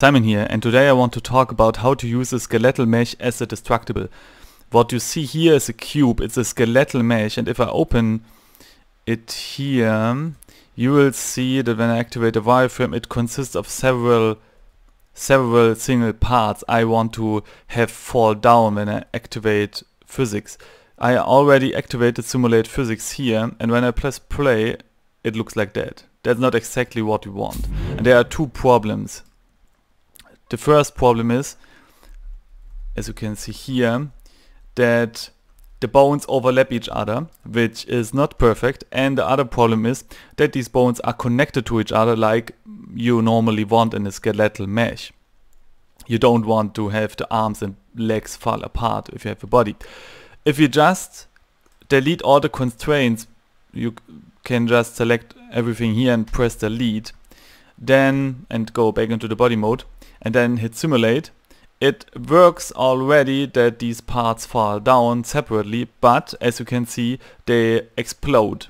Simon here and today I want to talk about how to use a skeletal mesh as a destructible. What you see here is a cube, it's a skeletal mesh and if I open it here you will see that when I activate a wireframe it consists of several several single parts I want to have fall down when I activate physics. I already activated simulate physics here and when I press play it looks like that. That's not exactly what we want. And there are two problems the first problem is, as you can see here, that the bones overlap each other, which is not perfect. And the other problem is that these bones are connected to each other like you normally want in a skeletal mesh. You don't want to have the arms and legs fall apart if you have a body. If you just delete all the constraints, you can just select everything here and press delete then and go back into the body mode and then hit simulate, it works already that these parts fall down separately, but as you can see, they explode.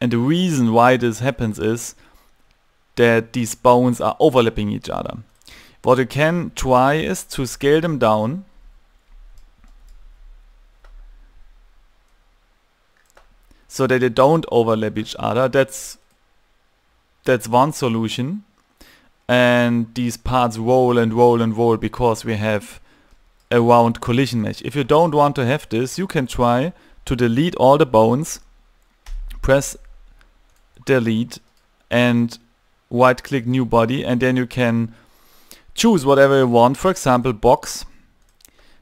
And the reason why this happens is that these bones are overlapping each other. What you can try is to scale them down so that they don't overlap each other. That's that's one solution and these parts roll and roll and roll because we have a round collision mesh. If you don't want to have this you can try to delete all the bones, press delete and right click new body and then you can choose whatever you want, for example box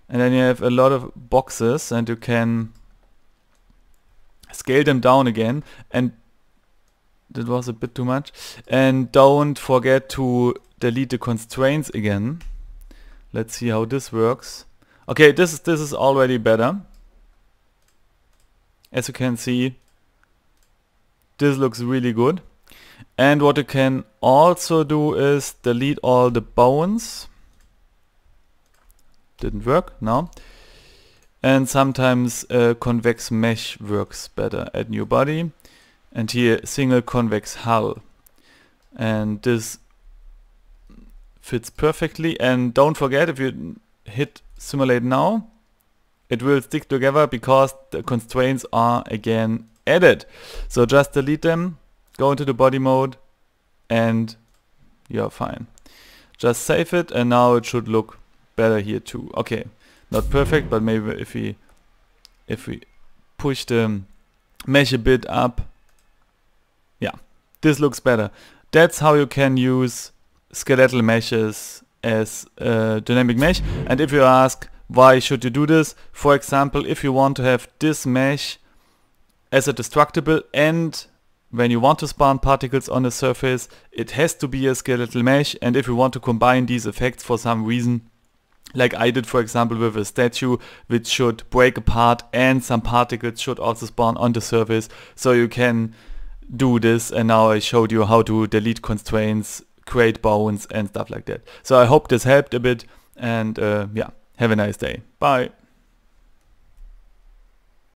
and then you have a lot of boxes and you can scale them down again and that was a bit too much. And don't forget to delete the constraints again. Let's see how this works. Okay, this is, this is already better. As you can see, this looks really good. And what you can also do is delete all the bones. Didn't work, no. And sometimes uh, convex mesh works better. Add new body and here single convex hull and this fits perfectly and don't forget if you hit simulate now it will stick together because the constraints are again added so just delete them go into the body mode and you're fine just save it and now it should look better here too okay not perfect but maybe if we if we push the mesh a bit up yeah, this looks better. That's how you can use skeletal meshes as a dynamic mesh. And if you ask, why should you do this? For example, if you want to have this mesh as a destructible and when you want to spawn particles on the surface, it has to be a skeletal mesh. And if you want to combine these effects for some reason, like I did for example with a statue which should break apart and some particles should also spawn on the surface so you can do this and now I showed you how to delete constraints, create bounds and stuff like that. So I hope this helped a bit and uh, yeah, have a nice day. Bye.